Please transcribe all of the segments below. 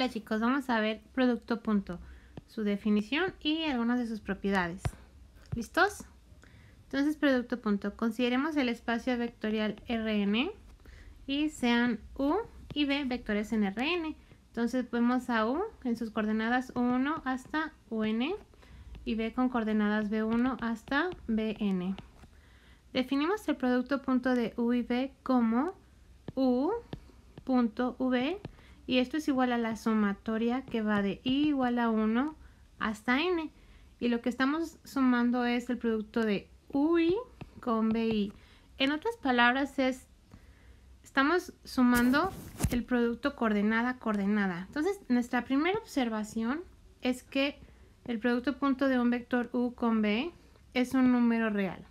Hola chicos, vamos a ver producto punto, su definición y algunas de sus propiedades. ¿Listos? Entonces producto punto, consideremos el espacio vectorial Rn y sean U y v vectores en Rn. Entonces vemos a U en sus coordenadas 1 hasta UN y B con coordenadas B1 hasta Bn. Definimos el producto punto de U y B como u v y esto es igual a la sumatoria que va de i igual a 1 hasta n. Y lo que estamos sumando es el producto de ui con bi. En otras palabras es, estamos sumando el producto coordenada coordenada. Entonces, nuestra primera observación es que el producto punto de un vector u con b es un número real.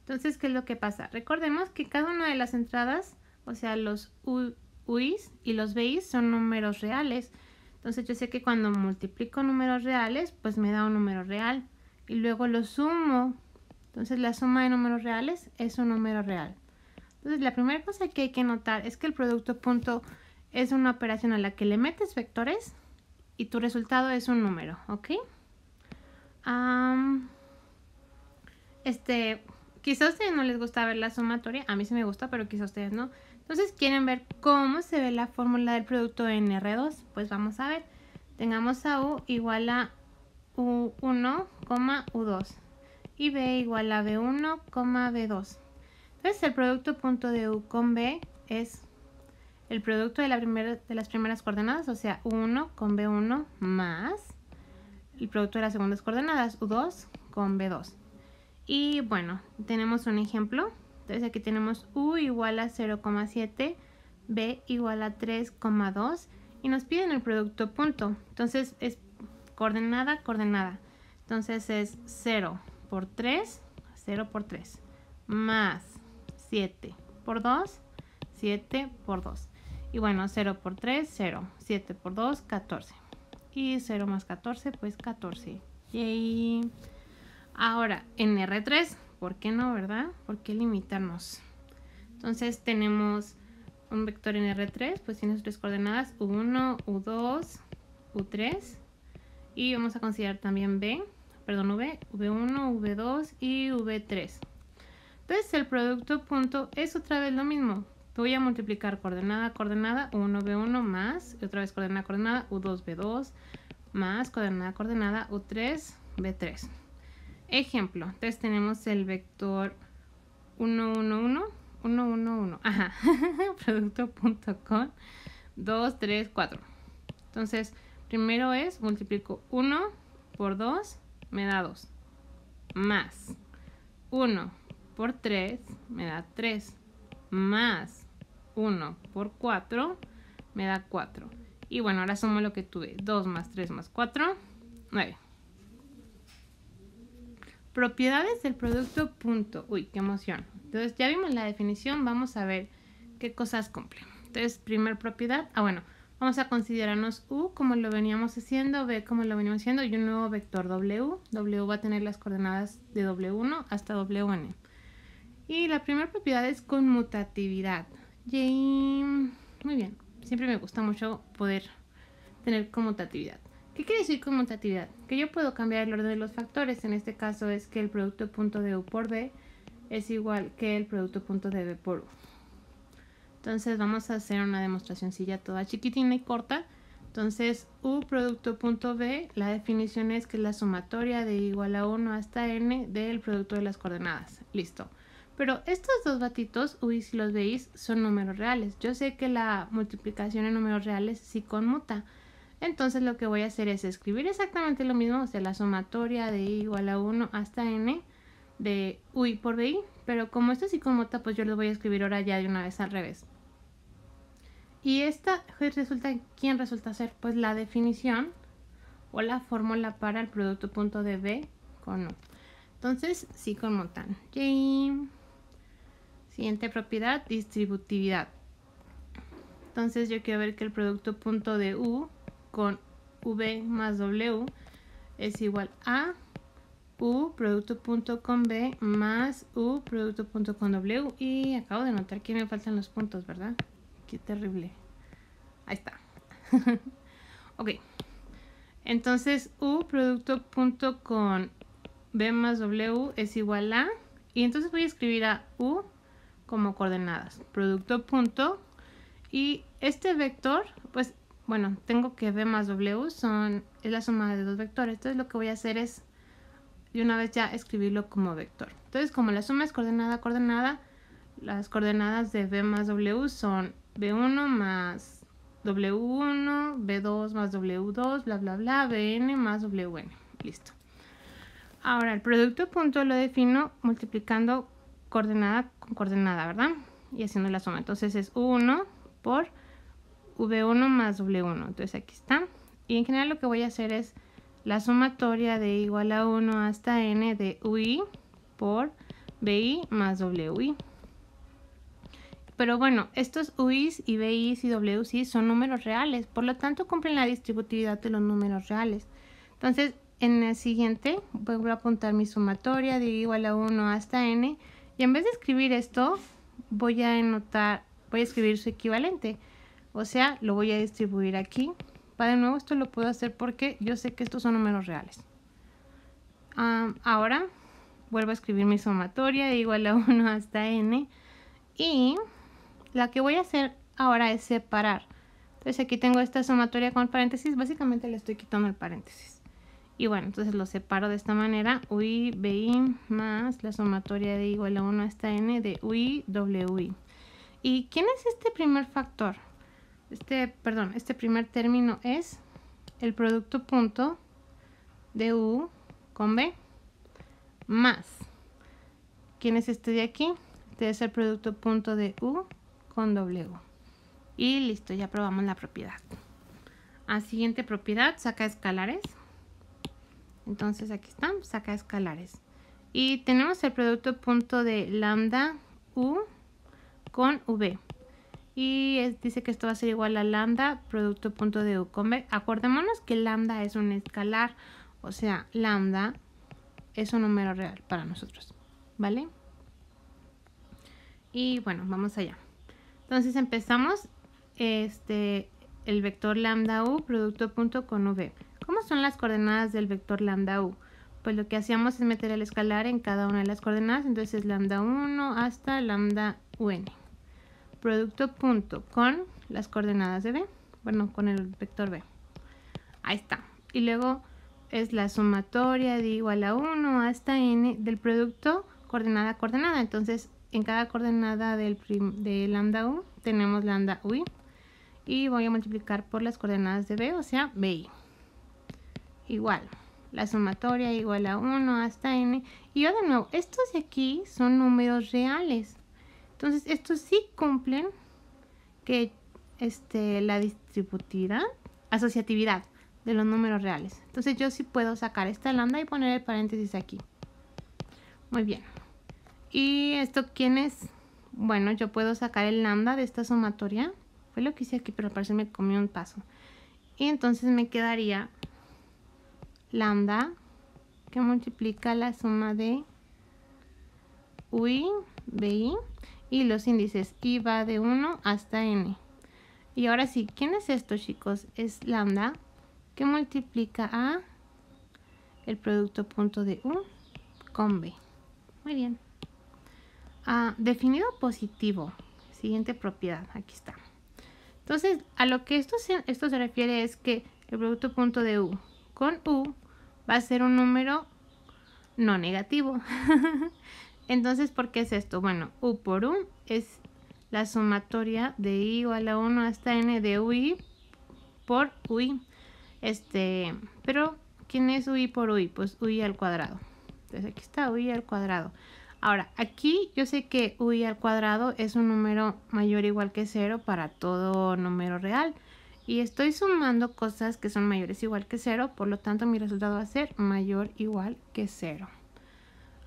Entonces, ¿qué es lo que pasa? Recordemos que cada una de las entradas, o sea, los u UIs y los BIs son números reales. Entonces yo sé que cuando multiplico números reales, pues me da un número real. Y luego lo sumo. Entonces la suma de números reales es un número real. Entonces la primera cosa que hay que notar es que el producto punto es una operación a la que le metes vectores y tu resultado es un número, ¿ok? este, quizás a ustedes no les gusta ver la sumatoria, a mí sí me gusta, pero quizás a ustedes no. Entonces, ¿quieren ver cómo se ve la fórmula del producto en R2? Pues vamos a ver. Tengamos a U igual a U1, U2 y B igual a B1, B2. Entonces, el producto punto de U con B es el producto de, la primera, de las primeras coordenadas, o sea, U1 con B1 más el producto de las segundas coordenadas, U2 con B2. Y bueno, tenemos un ejemplo. Entonces aquí tenemos U igual a 0,7, B igual a 3,2 y nos piden el producto punto. Entonces es coordenada, coordenada. Entonces es 0 por 3, 0 por 3, más 7 por 2, 7 por 2. Y bueno, 0 por 3, 0. 7 por 2, 14. Y 0 más 14, pues 14. Y Ahora, en R3 ¿por qué no, verdad? ¿Por qué limitarnos? Entonces tenemos un vector en R3, pues tiene sus tres coordenadas, U1, U2, U3. Y vamos a considerar también B, perdón, V, V1, V2 y V3. Entonces el producto punto es otra vez lo mismo. Voy a multiplicar coordenada, coordenada, u 1, v 1 más, otra vez coordenada, coordenada, U2, v 2 más coordenada, coordenada, U3, v 3 Ejemplo, entonces tenemos el vector 1, 1, 1, ajá, producto.com, 2, 3, 4. Entonces, primero es, multiplico 1 por 2, me da 2, más 1 por 3, me da 3, más 1 por 4, me da 4. Y bueno, ahora sumo lo que tuve, 2 más 3 más 4, 9. Propiedades del producto, punto. Uy, qué emoción. Entonces ya vimos la definición, vamos a ver qué cosas cumple. Entonces, primer propiedad, ah bueno, vamos a considerarnos U como lo veníamos haciendo, B como lo veníamos haciendo y un nuevo vector W. W va a tener las coordenadas de W1 hasta Wn. Y la primera propiedad es conmutatividad. Yay. Muy bien, siempre me gusta mucho poder tener conmutatividad. ¿Qué quiere decir conmutatividad? Que yo puedo cambiar el orden de los factores. En este caso es que el producto punto de U por B es igual que el producto punto de B por U. Entonces vamos a hacer una demostracióncilla toda chiquitina y corta. Entonces U producto punto B, la definición es que es la sumatoria de igual a 1 hasta n del producto de las coordenadas. Listo. Pero estos dos batitos, U y si los veis, son números reales. Yo sé que la multiplicación en números reales sí conmuta. Entonces lo que voy a hacer es escribir exactamente lo mismo, o sea, la sumatoria de i igual a 1 hasta n de UI por di. pero como esto sí mota, pues yo lo voy a escribir ahora ya de una vez al revés. Y esta resulta, ¿quién resulta ser? Pues la definición o la fórmula para el producto punto de B con U. Entonces, sí conmota. Y siguiente propiedad, distributividad. Entonces yo quiero ver que el producto punto de U con V más W es igual a U producto punto con B más U producto punto con W. Y acabo de notar que me faltan los puntos, ¿verdad? Qué terrible. Ahí está. ok. Entonces U producto punto con B más W es igual a... Y entonces voy a escribir a U como coordenadas. Producto punto. Y este vector, pues bueno, tengo que B más W son, es la suma de dos vectores. Entonces lo que voy a hacer es, de una vez ya, escribirlo como vector. Entonces como la suma es coordenada coordenada, las coordenadas de B más W son B1 más W1, B2 más W2, bla, bla, bla, Bn más Wn. Listo. Ahora, el producto punto lo defino multiplicando coordenada con coordenada, ¿verdad? Y haciendo la suma. Entonces es 1 por V1 más W1. Entonces aquí está. Y en general lo que voy a hacer es la sumatoria de igual a 1 hasta n de UI por BI más WI. Pero bueno, estos UIs y BIs y WIs son números reales, por lo tanto cumplen la distributividad de los números reales. Entonces, en el siguiente voy a apuntar mi sumatoria de igual a 1 hasta n y en vez de escribir esto, voy a anotar, voy a escribir su equivalente. O sea, lo voy a distribuir aquí. Para de nuevo, esto lo puedo hacer porque yo sé que estos son números reales. ahora vuelvo a escribir mi sumatoria de igual a 1 hasta n. Y la que voy a hacer ahora es separar. Entonces aquí tengo esta sumatoria con paréntesis. Básicamente le estoy quitando el paréntesis. Y bueno, entonces lo separo de esta manera. UI, BI más la sumatoria de igual a 1 hasta n de UI, WI. ¿Y quién es este primer factor? este, perdón, este primer término es el producto punto de U con B más. ¿Quién es este de aquí? Este es el producto punto de U con W. Y listo, ya probamos la propiedad. A siguiente propiedad, saca escalares. Entonces aquí están, saca escalares. Y tenemos el producto punto de lambda U con V. Y dice que esto va a ser igual a lambda, producto punto de u con v Acordémonos que lambda es un escalar, o sea, lambda es un número real para nosotros, ¿vale? Y bueno, vamos allá. Entonces empezamos este, el vector lambda u, producto punto con v. ¿Cómo son las coordenadas del vector lambda u? Pues lo que hacíamos es meter el escalar en cada una de las coordenadas, entonces lambda 1 hasta lambda un producto punto con las coordenadas de B, bueno, con el vector B. Ahí está. Y luego es la sumatoria de igual a 1 hasta n del producto coordenada a coordenada. Entonces, en cada coordenada del de lambda u tenemos lambda ui y voy a multiplicar por las coordenadas de b, o sea, bi. Igual, la sumatoria igual a 1 hasta n. Y yo de nuevo, estos de aquí son números reales. Entonces, estos sí cumplen que este, la distributividad, asociatividad de los números reales. Entonces, yo sí puedo sacar esta lambda y poner el paréntesis aquí. Muy bien. ¿Y esto quién es? Bueno, yo puedo sacar el lambda de esta sumatoria. Fue lo que hice aquí, pero parece que me comí un paso. Y entonces me quedaría lambda que multiplica la suma de UI, BI y los índices I va de 1 hasta n. Y ahora sí, ¿quién es esto chicos? Es lambda que multiplica a el producto punto de u con b. Muy bien. Ah, definido positivo. Siguiente propiedad, aquí está. Entonces, a lo que esto se, esto se refiere es que el producto punto de u con u va a ser un número no negativo. Entonces, ¿por qué es esto? Bueno, U por U es la sumatoria de I igual a 1 hasta N de UI por UI. Este, pero, ¿quién es UI por UI? Pues UI al cuadrado. Entonces, aquí está UI al cuadrado. Ahora, aquí yo sé que UI al cuadrado es un número mayor o igual que 0 para todo número real. Y estoy sumando cosas que son mayores o igual que 0, por lo tanto mi resultado va a ser mayor o igual que 0.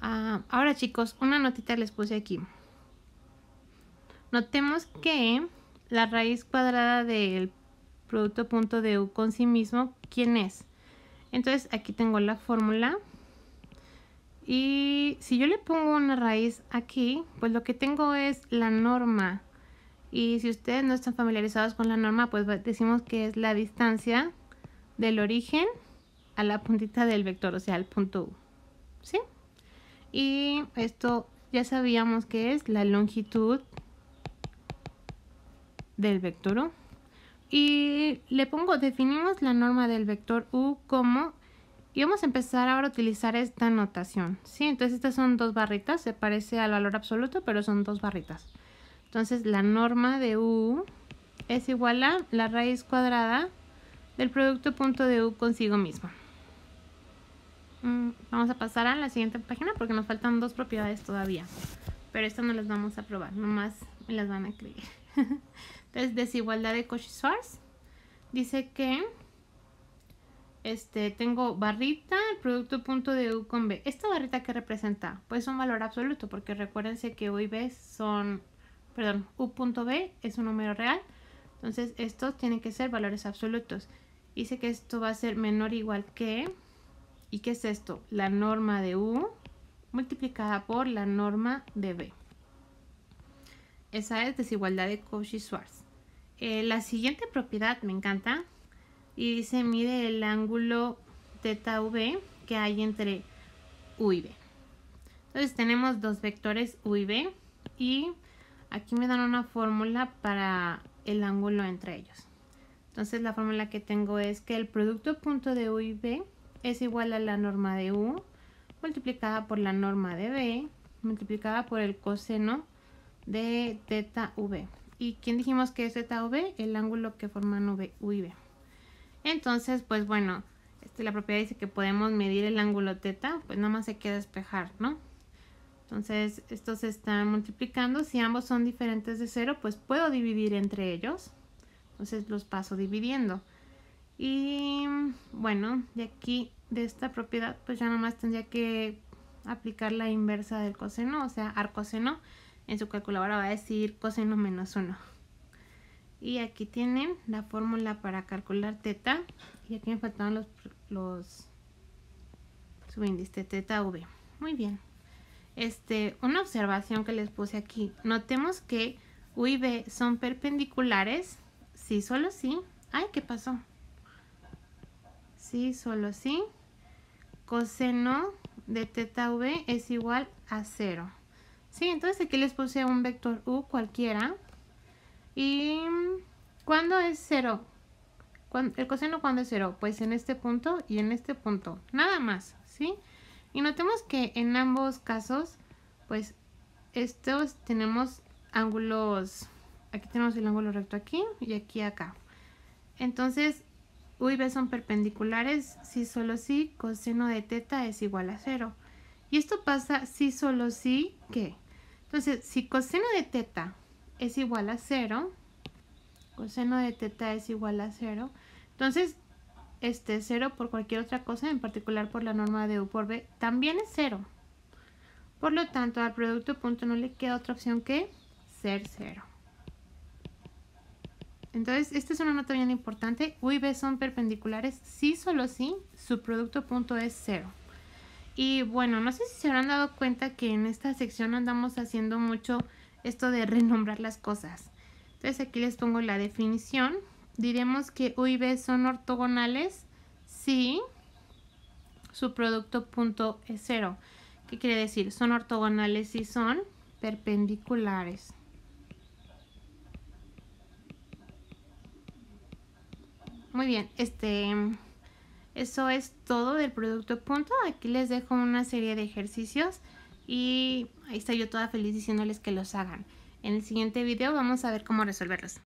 Ah, ahora chicos, una notita les puse aquí. Notemos que la raíz cuadrada del producto punto de u con sí mismo, ¿quién es? Entonces aquí tengo la fórmula. Y si yo le pongo una raíz aquí, pues lo que tengo es la norma. Y si ustedes no están familiarizados con la norma, pues decimos que es la distancia del origen a la puntita del vector, o sea, al punto U. ¿Sí? y esto ya sabíamos que es la longitud del vector u y le pongo definimos la norma del vector u como y vamos a empezar ahora a utilizar esta notación sí entonces estas son dos barritas se parece al valor absoluto pero son dos barritas entonces la norma de u es igual a la raíz cuadrada del producto punto de u consigo misma Mm, vamos a pasar a la siguiente página porque nos faltan dos propiedades todavía. Pero estas no las vamos a probar, nomás me las van a creer. Entonces, desigualdad de Cauchy-Schwarz. Dice que este, tengo barrita, el producto punto de U con B. ¿Esta barrita que representa? Pues un valor absoluto, porque recuérdense que U y B son, perdón, U punto B es un número real. Entonces, estos tienen que ser valores absolutos. Dice que esto va a ser menor o igual que ¿Y qué es esto? La norma de U multiplicada por la norma de B. Esa es desigualdad de Cauchy-Schwarz. Eh, la siguiente propiedad me encanta y dice mide el ángulo teta V que hay entre U y B. Entonces tenemos dos vectores U y B y aquí me dan una fórmula para el ángulo entre ellos. Entonces la fórmula que tengo es que el producto punto de U y B es igual a la norma de U multiplicada por la norma de B multiplicada por el coseno de teta V. ¿Y quién dijimos que es teta V? El ángulo que forman V, U y B. Entonces, pues bueno, este, la propiedad dice que podemos medir el ángulo teta, pues nada más hay que despejar, ¿no? Entonces, estos se están multiplicando. Si ambos son diferentes de cero, pues puedo dividir entre ellos. Entonces los paso dividiendo. Y bueno, de aquí de esta propiedad, pues ya nomás tendría que aplicar la inversa del coseno, o sea, arcoseno. En su calculadora va a decir coseno menos 1. Y aquí tienen la fórmula para calcular teta. Y aquí me faltaban los, los subíndices teta V. Muy bien. Este, una observación que les puse aquí. Notemos que U y B son perpendiculares. Sí, solo sí. Ay, ¿qué pasó? sí, solo sí, coseno de teta v es igual a 0. Sí, entonces aquí les puse un vector u cualquiera. ¿Y cuándo es 0? ¿El coseno cuándo es 0? Pues en este punto y en este punto, nada más, ¿sí? Y notemos que en ambos casos, pues estos tenemos ángulos, aquí tenemos el ángulo recto aquí y aquí acá. Entonces, U y B son perpendiculares si solo si coseno de teta es igual a cero. Y esto pasa si solo si que. Entonces, si coseno de teta es igual a cero, coseno de teta es igual a cero, entonces este cero por cualquier otra cosa, en particular por la norma de U por B, también es cero. Por lo tanto, al producto punto no le queda otra opción que ser cero. Entonces, esta es una nota bien importante. U y B son perpendiculares sí, solo si su producto punto es cero. Y bueno, no sé si se habrán dado cuenta que en esta sección andamos haciendo mucho esto de renombrar las cosas. Entonces aquí les pongo la definición. Diremos que U y B son ortogonales si su producto punto es cero. ¿Qué quiere decir? Son ortogonales si son perpendiculares. Muy bien, este, eso es todo del producto punto. Aquí les dejo una serie de ejercicios y ahí estoy yo toda feliz diciéndoles que los hagan. En el siguiente video vamos a ver cómo resolverlos.